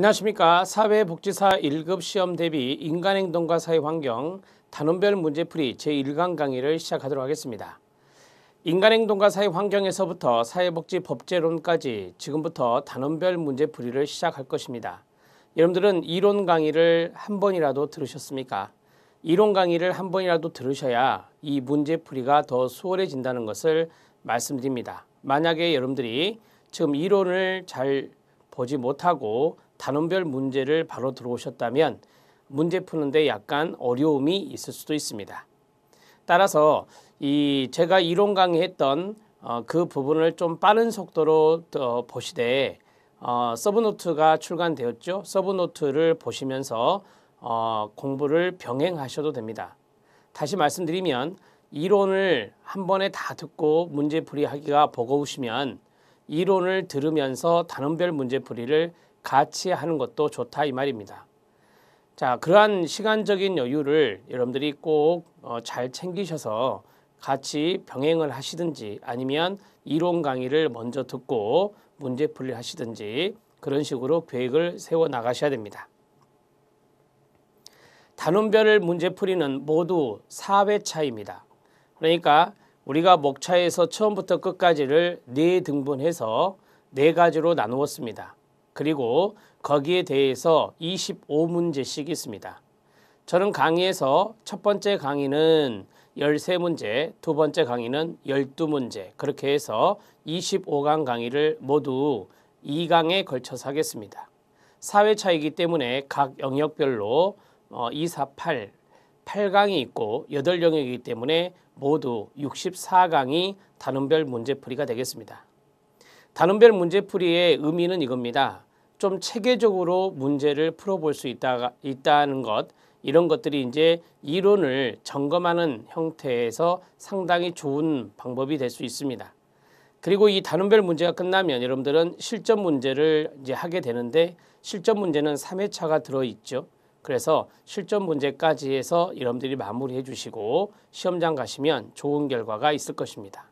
안녕하십니까 사회복지사 1급 시험 대비 인간행동과 사회환경 단원별 문제풀이 제1강 강의를 시작하도록 하겠습니다. 인간행동과 사회환경에서부터 사회복지 법제론까지 지금부터 단원별 문제풀이를 시작할 것입니다. 여러분들은 이론 강의를 한 번이라도 들으셨습니까? 이론 강의를 한 번이라도 들으셔야 이 문제풀이가 더 수월해진다는 것을 말씀드립니다. 만약에 여러분들이 지금 이론을 잘 보지 못하고 단원별 문제를 바로 들어오셨다면 문제 푸는데 약간 어려움이 있을 수도 있습니다. 따라서 이 제가 이론 강의했던 어, 그 부분을 좀 빠른 속도로 어, 보시되 어, 서브노트가 출간되었죠. 서브노트를 보시면서 어, 공부를 병행하셔도 됩니다. 다시 말씀드리면 이론을 한 번에 다 듣고 문제풀이하기가 버거우시면 이론을 들으면서 단원별 문제풀이를 같이 하는 것도 좋다 이 말입니다. 자, 그러한 시간적인 여유를 여러분들이 꼭잘 어, 챙기셔서 같이 병행을 하시든지 아니면 이론 강의를 먼저 듣고 문제 풀이 하시든지 그런 식으로 계획을 세워 나가셔야 됩니다. 단원별 문제 풀이는 모두 4회차입니다. 그러니까 우리가 목차에서 처음부터 끝까지를 4등분해서 4가지로 나누었습니다. 그리고 거기에 대해서 25문제씩 있습니다. 저는 강의에서 첫 번째 강의는 13문제, 두 번째 강의는 12문제 그렇게 해서 25강 강의를 모두 2강에 걸쳐서 하겠습니다. 사회차이기 때문에 각 영역별로 2, 4, 8, 8강이 있고 8영역이기 때문에 모두 64강이 단원별 문제풀이가 되겠습니다. 단원별 문제풀이의 의미는 이겁니다. 좀 체계적으로 문제를 풀어볼 수 있다, 있다는 것 이런 것들이 이제 이론을 점검하는 형태에서 상당히 좋은 방법이 될 수 있습니다. 그리고 이 단원별 문제가 끝나면 여러분들은 실전 문제를 이제 하게 되는데 실전 문제는 3회차가 들어있죠. 그래서 실전 문제까지 해서 여러분들이 마무리해 주시고 시험장 가시면 좋은 결과가 있을 것입니다.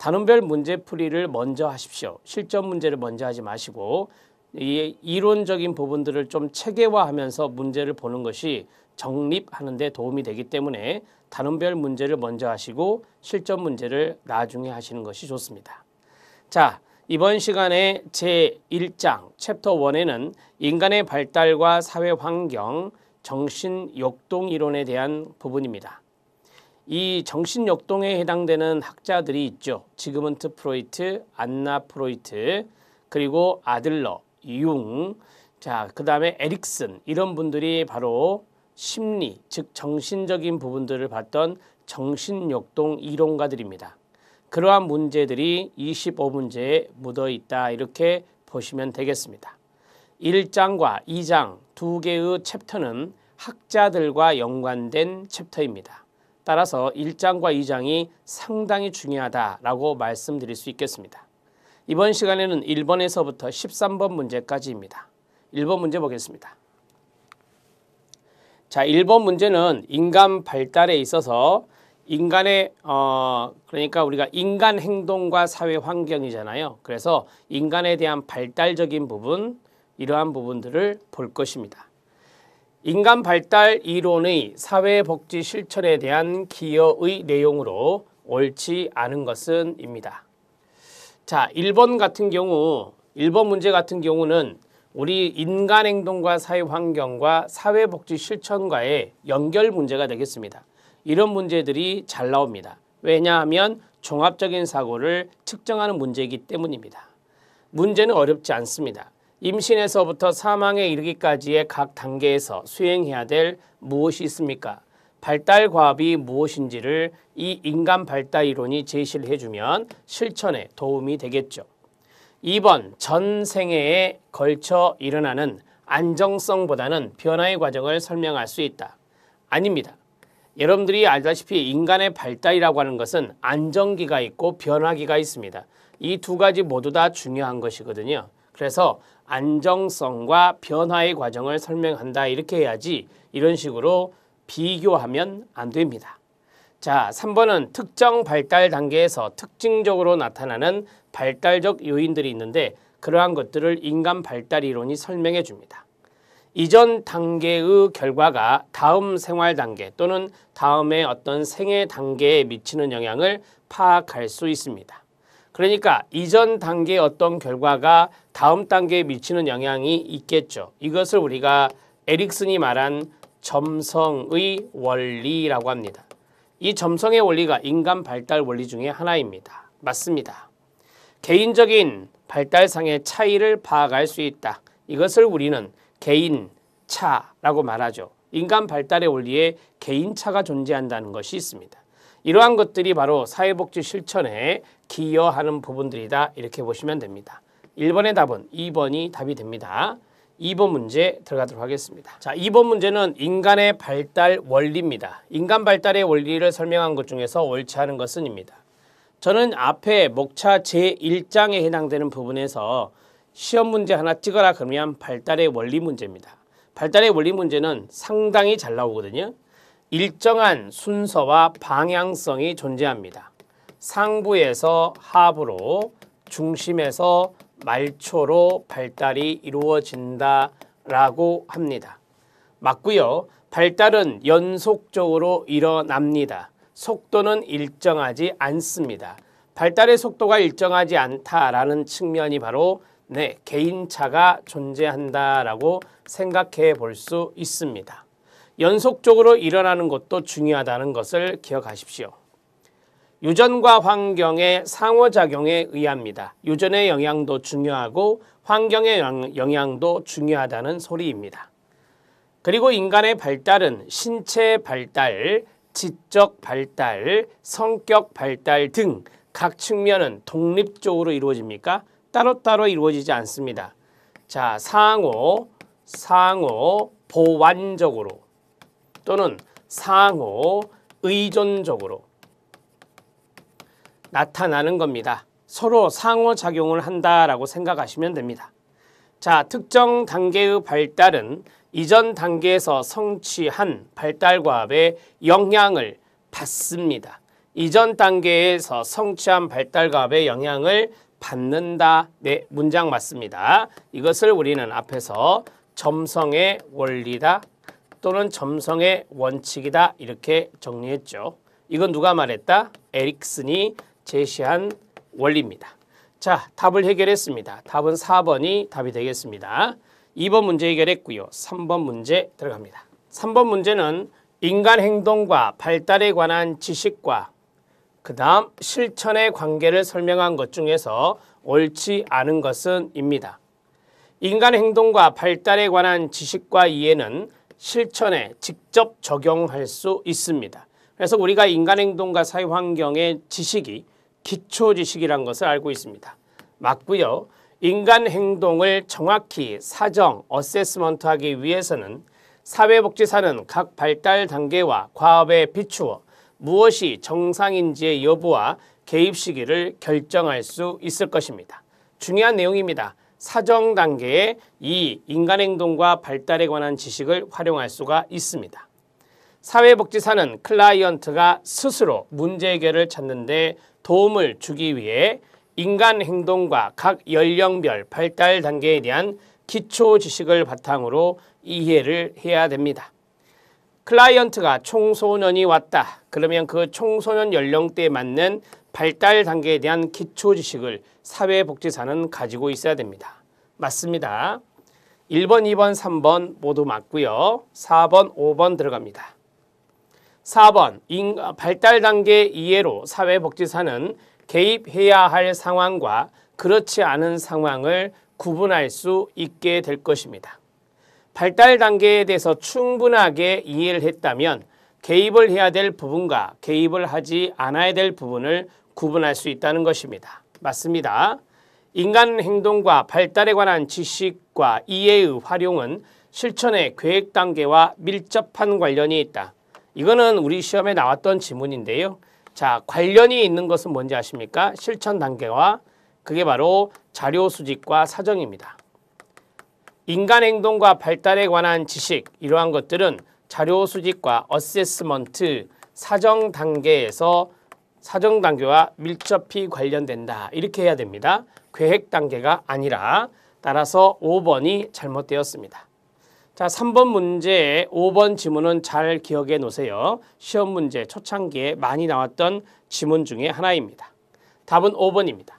단원별 문제풀이를 먼저 하십시오. 실전 문제를 먼저 하지 마시고 이 이론적인 부분들을 좀 체계화하면서 문제를 보는 것이 정립하는 데 도움이 되기 때문에 단원별 문제를 먼저 하시고 실전 문제를 나중에 하시는 것이 좋습니다. 자, 이번 시간에 제1장 챕터 1에는 인간의 발달과 사회 환경, 정신 역동 이론에 대한 부분입니다. 이 정신역동에 해당되는 학자들이 있죠. 지그문트 프로이트, 안나 프로이트, 그리고 아들러, 융, 자, 그 다음에 에릭슨 이런 분들이 바로 심리, 즉 정신적인 부분들을 봤던 정신역동 이론가들입니다. 그러한 문제들이 25문제에 묻어 있다 이렇게 보시면 되겠습니다. 1장과 2장 두 개의 챕터는 학자들과 연관된 챕터입니다. 따라서 1장과 2장이 상당히 중요하다라고 말씀드릴 수 있겠습니다. 이번 시간에는 1번에서부터 13번 문제까지입니다. 1번 문제 보겠습니다. 자, 1번 문제는 인간 발달에 있어서 인간의 어 그러니까 우리가 인간 행동과 사회 환경이잖아요. 그래서 인간에 대한 발달적인 부분 이러한 부분들을 볼 것입니다. 인간 발달 이론의 사회복지 실천에 대한 기여의 내용으로 옳지 않은 것은입니다. 자, 1번 같은 경우, 1번 문제 같은 경우는 우리 인간 행동과 사회 환경과 사회복지 실천과의 연결 문제가 되겠습니다. 이런 문제들이 잘 나옵니다. 왜냐하면 종합적인 사고를 측정하는 문제이기 때문입니다. 문제는 어렵지 않습니다. 임신에서부터 사망에 이르기까지의 각 단계에서 수행해야 될 무엇이 있습니까? 발달 과업이 무엇인지를 이 인간 발달 이론이 제시를 해주면 실천에 도움이 되겠죠. 2번 전생애에 걸쳐 일어나는 안정성보다는 변화의 과정을 설명할 수 있다. 아닙니다. 여러분들이 알다시피 인간의 발달이라고 하는 것은 안정기가 있고 변화기가 있습니다. 이 두 가지 모두 다 중요한 것이거든요. 그래서 안정성과 변화의 과정을 설명한다 이렇게 해야지 이런 식으로 비교하면 안 됩니다. 자, 3번은 특정 발달 단계에서 특징적으로 나타나는 발달적 요인들이 있는데 그러한 것들을 인간 발달 이론이 설명해 줍니다. 이전 단계의 결과가 다음 생활 단계 또는 다음의 어떤 생애 단계에 미치는 영향을 파악할 수 있습니다. 그러니까 이전 단계의 어떤 결과가 다음 단계에 미치는 영향이 있겠죠. 이것을 우리가 에릭슨이 말한 점성의 원리라고 합니다. 이 점성의 원리가 인간 발달 원리 중에 하나입니다. 맞습니다. 개인적인 발달상의 차이를 파악할 수 있다. 이것을 우리는 개인차라고 말하죠. 인간 발달의 원리에 개인차가 존재한다는 것이 있습니다. 이러한 것들이 바로 사회복지 실천의 기여하는 부분들이다 이렇게 보시면 됩니다. 1번의 답은 2번이 답이 됩니다. 2번 문제 들어가도록 하겠습니다. 자, 2번 문제는 인간의 발달 원리입니다. 인간 발달의 원리를 설명한 것 중에서 옳지 않은 것은입니다. 저는 앞에 목차 제1장에 해당되는 부분에서 시험 문제 하나 찍어라 그러면 발달의 원리 문제입니다. 발달의 원리 문제는 상당히 잘 나오거든요. 일정한 순서와 방향성이 존재합니다. 상부에서 하부로 중심에서 말초로 발달이 이루어진다라고 합니다. 맞고요. 발달은 연속적으로 일어납니다. 속도는 일정하지 않습니다. 발달의 속도가 일정하지 않다라는 측면이 바로 네, 개인차가 존재한다라고 생각해 볼 수 있습니다. 연속적으로 일어나는 것도 중요하다는 것을 기억하십시오. 유전과 환경의 상호작용에 의합니다. 유전의 영향도 중요하고 환경의 영향도 중요하다는 소리입니다. 그리고 인간의 발달은 신체 발달, 지적 발달, 성격 발달 등 각 측면은 독립적으로 이루어집니까? 따로따로 이루어지지 않습니다. 자, 상호, 상호 보완적으로 또는 상호 의존적으로 나타나는 겁니다. 서로 상호작용을 한다라고 생각하시면 됩니다. 자, 특정 단계의 발달은 이전 단계에서 성취한 발달 과업의 영향을 받습니다. 이전 단계에서 성취한 발달 과업의 영향을 받는다. 네, 문장 맞습니다. 이것을 우리는 앞에서 점성의 원리다 또는 점성의 원칙이다 이렇게 정리했죠. 이건 누가 말했다? 에릭슨이 제시한 원리입니다. 자, 답을 해결했습니다. 답은 4번이 답이 되겠습니다. 2번 문제 해결했고요. 3번 문제 들어갑니다. 3번 문제는 인간 행동과 발달에 관한 지식과 그 다음 실천의 관계를 설명한 것 중에서 옳지 않은 것은 입니다. 인간 행동과 발달에 관한 지식과 이해는 실천에 직접 적용할 수 있습니다. 그래서 우리가 인간 행동과 사회 환경의 지식이 기초 지식이란 것을 알고 있습니다. 맞고요. 인간 행동을 정확히 사정, 어세스먼트하기 위해서는 사회복지사는 각 발달 단계와 과업에 비추어 무엇이 정상인지의 여부와 개입 시기를 결정할 수 있을 것입니다. 중요한 내용입니다. 사정 단계에 이 인간 행동과 발달에 관한 지식을 활용할 수가 있습니다. 사회복지사는 클라이언트가 스스로 문제 해결을 찾는 데 도움을 주기 위해 인간 행동과 각 연령별 발달 단계에 대한 기초 지식을 바탕으로 이해를 해야 됩니다. 클라이언트가 청소년이 왔다. 그러면 그 청소년 연령대에 맞는 발달 단계에 대한 기초 지식을 사회복지사는 가지고 있어야 됩니다. 맞습니다. 1번, 2번, 3번 모두 맞고요. 4번, 5번 들어갑니다. 4번 발달 단계 이외로 사회복지사는 개입해야 할 상황과 그렇지 않은 상황을 구분할 수 있게 될 것입니다. 발달 단계에 대해서 충분하게 이해를 했다면 개입을 해야 될 부분과 개입을 하지 않아야 될 부분을 구분할 수 있다는 것입니다. 맞습니다. 인간 행동과 발달에 관한 지식과 이해의 활용은 실천의 계획 단계와 밀접한 관련이 있다. 이거는 우리 시험에 나왔던 지문인데요. 자, 관련이 있는 것은 뭔지 아십니까? 실천 단계와 그게 바로 자료 수집과 사정입니다. 인간 행동과 발달에 관한 지식 이러한 것들은 자료 수집과 어세스먼트 사정 단계에서 사정 단계와 밀접히 관련된다. 이렇게 해야 됩니다. 계획 단계가 아니라 따라서 5번이 잘못되었습니다. 자, 3번 문제 5번 지문은 잘 기억해 놓으세요. 시험 문제 초창기에 많이 나왔던 지문 중에 하나입니다. 답은 5번입니다.